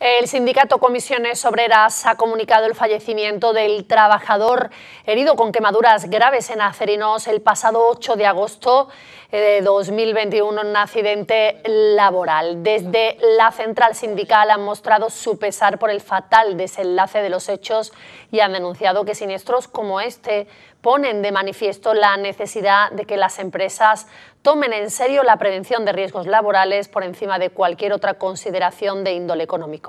El sindicato Comisiones Obreras ha comunicado el fallecimiento del trabajador herido con quemaduras graves en Acerinos el pasado 8 de agosto eh, de 2021 en un accidente laboral. Desde la central sindical han mostrado su pesar por el fatal desenlace de los hechos y han denunciado que siniestros como este ponen de manifiesto la necesidad de que las empresas tomen en serio la prevención de riesgos laborales por encima de cualquier otra consideración de índole económico.